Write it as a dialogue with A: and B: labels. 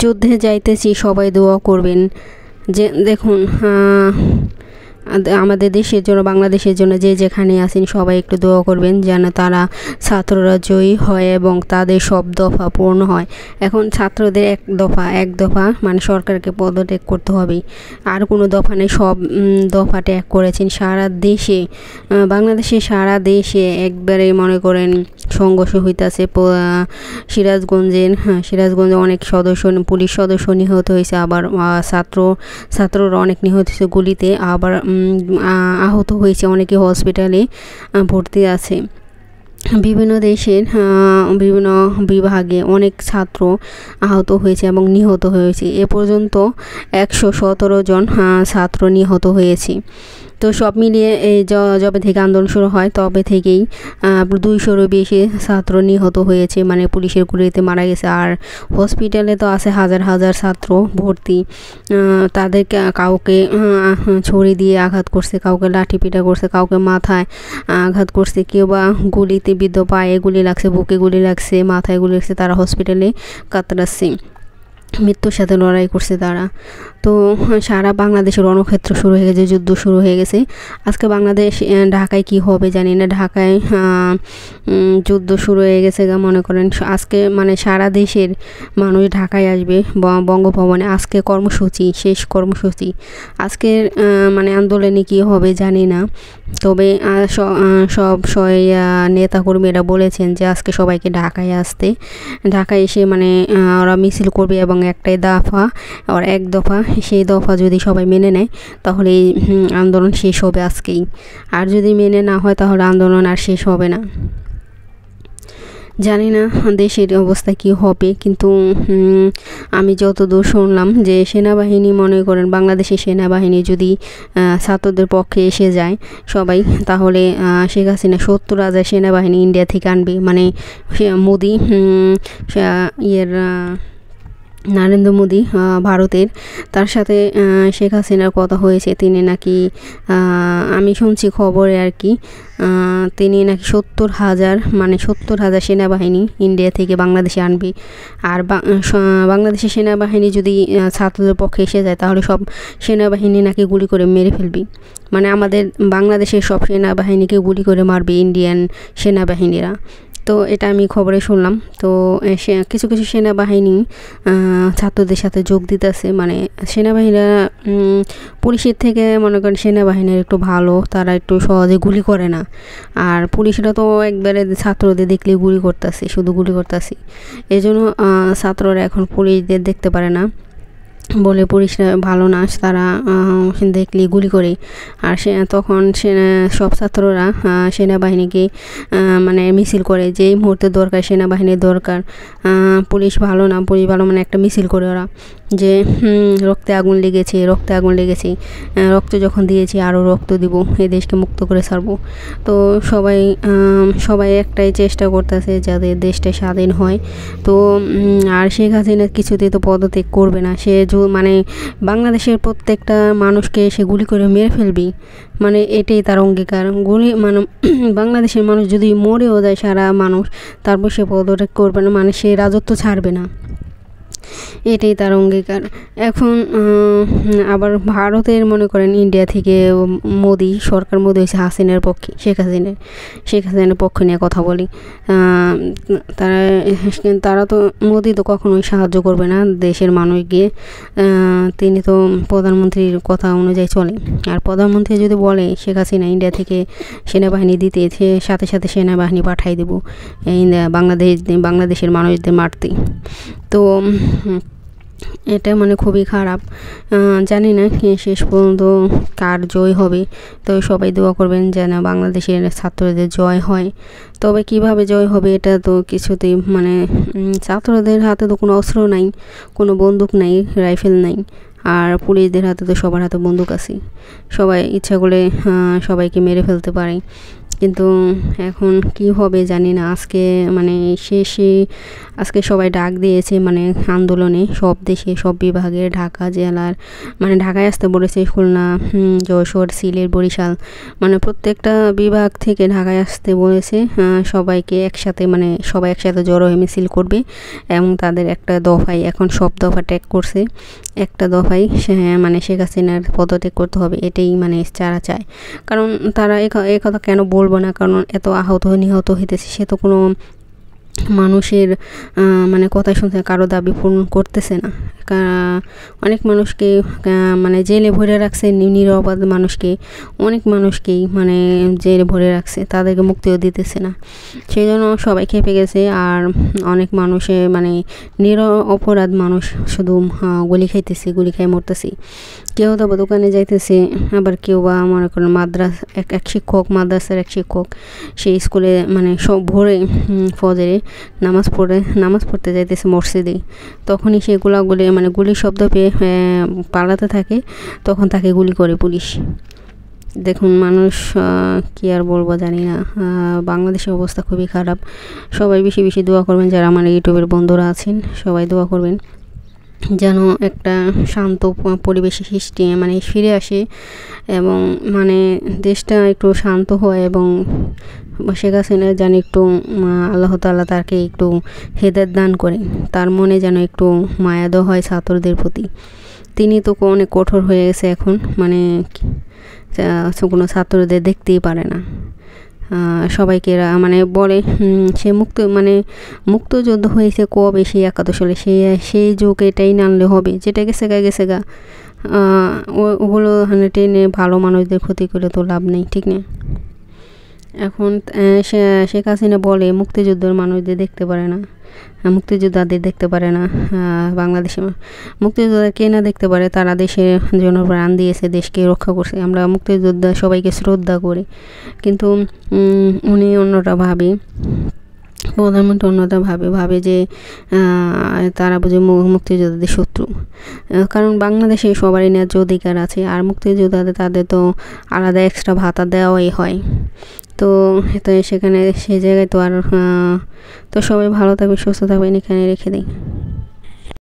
A: যুদ্ধে যাইতেছি সবাই দোয়া করবেন যে দেখুন আমাদের দেশের জন্য বাংলাদেশের জন্য যে যেখানে আসেন সবাই একটু দোয়া করবেন যেন তারা ছাত্ররা জয়ী হয় এবং তাদের সব দফা পূর্ণ হয় এখন ছাত্রদের এক দফা এক দফা মানে সরকারকে পদত্যাগ করতে হবে আর কোনো দফা নেই সব দফা ট্যাগ করেছেন সারা দেশে বাংলাদেশে সারা দেশে একবারে মনে করেন সংঘর্ষ হইতেছে সিরাজগঞ্জের হ্যাঁ সিরাজগঞ্জে অনেক সদস্য পুলিশ সদস্য নিহত হয়েছে আবার ছাত্র ছাত্ররা অনেক নিহত হয়েছে গুলিতে আবার আহত হয়েছে অনেকে হসপিটালে ভর্তি আছে বিভিন্ন দেশের বিভিন্ন বিভাগে অনেক ছাত্র আহত হয়েছে এবং নিহত হয়েছে এ পর্যন্ত একশো সতেরো জন ছাত্র নিহত হয়েছে তো সব মিলিয়ে এই যবে থেকে আন্দোলন শুরু হয় তবে থেকেই দুইশোরও বেশি ছাত্র নিহত হয়েছে মানে পুলিশের গুলিতে মারা গেছে আর হসপিটালে তো আছে হাজার হাজার ছাত্র ভর্তি তাদের কাউকে ছড়ি দিয়ে আঘাত করছে কাউকে লাঠি পিটা করছে কাউকে মাথায় আঘাত করছে কেউ বা গুলিতে বিদ্ধ পায়ে গুলি লাগছে বুকে গুলি লাগছে মাথায় গুলি লাগছে তারা হসপিটালে কাতরাচ্ছে মৃত্যুর সাথে লড়াই করছে তারা তো সারা বাংলাদেশের রণক্ষেত্র শুরু হয়ে গেছে যুদ্ধ শুরু হয়ে গেছে আজকে বাংলাদেশ ঢাকায় কি হবে জানি না ঢাকায় যুদ্ধ শুরু হয়ে গেছে গা মনে করেন আজকে মানে সারা দেশের মানুষ ঢাকায় আসবে বঙ্গভবনে আজকে কর্মসূচি শেষ কর্মসূচি আজকের মানে আন্দোলনে কি হবে জানি না তবে সব নেতাকর্মীরা বলেছেন যে আজকে সবাইকে ঢাকায় আসতে ঢাকায় এসে মানে ওরা মিছিল করবে এবং একটাই দাফা ওর এক দফা সেই দফা যদি সবাই মেনে নেয় তাহলে এই আন্দোলন শেষ হবে আজকেই আর যদি মেনে না হয় তাহলে আন্দোলন আর শেষ হবে না জানি না দেশের অবস্থা কি হবে কিন্তু আমি যতদূর শুনলাম যে সেনাবাহিনী মনে করেন বাংলাদেশের সেনাবাহিনী যদি ছাত্রদের পক্ষে এসে যায় সবাই তাহলে শেখ হাসিনা সত্তর হাজার সেনাবাহিনী ইন্ডিয়া থেকে আনবে মানে মোদি ইয়ের নরেন্দ্র মোদী ভারতের তার সাথে শেখ হাসিনার কথা হয়েছে তিনি নাকি আমি শুনছি খবরে আর কি তিনি নাকি সত্তর হাজার মানে সত্তর হাজার সেনাবাহিনী ইন্ডিয়া থেকে বাংলাদেশে আনবে আর বাংলাদেশের সেনাবাহিনী যদি ছাত্রদের পক্ষে এসে যায় তাহলে সব সেনাবাহিনী নাকি গুলি করে মেরে ফেলবি মানে আমাদের বাংলাদেশের সব সেনাবাহিনীকে গুলি করে মারবে ইন্ডিয়ান সেনাবাহিনীরা তো এটা আমি খবরে শুনলাম তো সে কিছু কিছু সেনাবাহিনী ছাত্রদের সাথে যোগ দিতেছে মানে সেনাবাহিনীরা পুলিশের থেকে মনে করেন সেনাবাহিনীর একটু ভালো তারা একটু সহজে গুলি করে না আর পুলিশরা তো একবারে ছাত্রদের দেখলে গুলি করতেছে শুধু গুলি এই জন্য ছাত্ররা এখন পুলিশদের দেখতে পারে না বলে পরিষ্কার ভালো নাচ তারা দেখলে গুলি করে আর সে তখন সে সব ছাত্ররা সেনাবাহিনীকে মানে মিছিল করে যেই মুহূর্তে দরকার সেনাবাহিনীর দরকার পুলিশ ভালো না পুলিশ ভালো মানে একটা মিছিল করে ওরা যে রক্তে আগুন লেগেছে রক্তে আগুন লেগেছে রক্ত যখন দিয়েছি আরও রক্ত দিব এই দেশকে মুক্ত করে ছাড়বো তো সবাই সবাই একটাই চেষ্টা করতেছে যাদের দেশটা স্বাধীন হয় তো আর শেখ হাসিনা কিছুতেই তো পদত্যাগ করবে না সে মানে বাংলাদেশের প্রত্যেকটা মানুষকে সে গুলি করে মেরে ফেলবি মানে এটাই তার অঙ্গীকার গুলি মানে বাংলাদেশের মানুষ যদি মরেও যায় সারা মানুষ তারপর সে পদত্যাগ করবে না মানে সে রাজত্ব ছাড়বে না এটাই তার অঙ্গীকার এখন আবার ভারতের মনে করেন ইন্ডিয়া থেকে মোদি সরকার মোদি হয়েছে হাসিনার পক্ষে শেখ হাসিনার শেখ হাসিনার পক্ষে নিয়ে কথা বলি তারা তারা তো মোদি তো কখনোই সাহায্য করবে না দেশের মানুষকে তিনি তো প্রধানমন্ত্রীর কথা অনুযায়ী চলে আর প্রধানমন্ত্রী যদি বলে শেখ হাসিনা ইন্ডিয়া থেকে সেনাবাহিনী দিতে সে সাথে সাথে সেনাবাহিনী পাঠাই দেবো বাংলাদেশ বাংলাদেশের মানুষদের মারতে তো এটা মানে খুবই খারাপ জানি না কি শেষ পর্যন্ত কার জয় হবে তো সবাই দোয়া করবেন যেন বাংলাদেশের ছাত্রদের জয় হয় তবে কিভাবে জয় হবে এটা তো কিছুতেই মানে ছাত্রদের হাতে তো কোনো অস্ত্র নাই কোনো বন্দুক নাই রাইফেল নাই আর পুলিশদের হাতে তো সবার হাতে বন্দুক আছে সবাই ইচ্ছা করে সবাইকে মেরে ফেলতে পারে কিন্তু এখন কি হবে জানি না আজকে মানে শেষে আজকে সবাই ডাক দিয়েছে মানে আন্দোলনে সব দেশে সব বিভাগে ঢাকা জেলার মানে ঢাকায় আসতে বলেছে খুলনা যশোর সিলেট বরিশাল মানে প্রত্যেকটা বিভাগ থেকে ঢাকায় আসতে বলেছে সবাইকে একসাথে মানে সবাই একসাথে জড়ো হয়ে মিছিল করবে এবং তাদের একটা দফায় এখন সব দফা ট্যাগ করছে একটা দফায় মানে শেখ হাসিনার পদত্যাগ করতে হবে এটাই মানে যারা চায় কারণ তারা এ কথা কেন বল করবো না কারণ এত আহত নিহত হইতেছে সে তো কোনো মানুষের মানে কথা শুনতে কারো দাবি পূরণ করতেছে না অনেক মানুষকে মানে জেলে ভরে রাখছে নিরাপদ মানুষকে অনেক মানুষকেই মানে জেলে ভরে রাখছে তাদেরকে মুক্তিও দিতেছে না সেই জন্য সবাই খেপে গেছে আর অনেক মানুষে মানে নির অপরাধ মানুষ শুধু গুলি খাইতেছে গুলি খাই মরতেছি কেউ তো দোকানে যাইতেছে আবার কেউ বা মনে করেন মাদ্রাস এক এক শিক্ষক মাদ্রাসার এক শিক্ষক সে স্কুলে মানে সব ভোরে ফজরে নামাজ পড়ে নামাজ পড়তে যাইতেছে মসজিদে তখনই সে গুলাগুলি মানে গুলির শব্দ পেয়ে পালাতে থাকে তখন তাকে গুলি করে পুলিশ দেখুন মানুষ কি আর বলবো জানি না বাংলাদেশের অবস্থা খুবই খারাপ সবাই বেশি বেশি দোয়া করবেন যারা আমার ইউটিউবের বন্ধুরা আছেন সবাই দোয়া করবেন যেন একটা শান্ত পরিবেশে সৃষ্টি মানে ফিরে আসে এবং মানে দেশটা একটু শান্ত হয় এবং শেখ হাসিনা যেন একটু আল্লাহ তালা তাকে একটু হেদার দান করে তার মনে যেন একটু মায়াদ হয় ছাত্রদের প্রতি তিনি তো অনেক কঠোর হয়ে গেছে এখন মানে কোনো ছাত্রদের দেখতেই পারে না সবাইকে মানে বলে সে মুক্ত মানে মুক্তযুদ্ধ হয়েছে কবে সেই একাদশ সালে সেই সেই যুগ এটাই নানলে হবে যেটা গেছে গা গেছে গা ওগুলো মানে টেনে ভালো মানুষদের ক্ষতি করে তো লাভ নেই ঠিক নেই এখন শেখ হাসিনা বলে মুক্তিযুদ্ধের মানুষদের দেখতে পারে না মুক্তিযোদ্ধাদের দেখতে পারে না বাংলাদেশে মুক্তিযোদ্ধা কে না দেখতে পারে তারা দেশের জন্য প্রাণ দিয়েছে দেশকে রক্ষা করছে আমরা মুক্তিযোদ্ধা সবাইকে শ্রদ্ধা করি কিন্তু উনি অন্যটা ভাবি প্রধানমন্ত্রী অন্যতা ভাবে ভাবে যে তারা বুঝে মুক্তিযোদ্ধাদের শত্রু কারণ বাংলাদেশে সবারই ন্যায্য অধিকার আছে আর মুক্তিযোদ্ধাদের তাদের তো আলাদা এক্সট্রা ভাতা দেওয়াই হয় তো তো সেখানে সেই জায়গায় তো আর তো সবাই ভালো থাকবে সুস্থ থাকবে এখানে রেখে দিই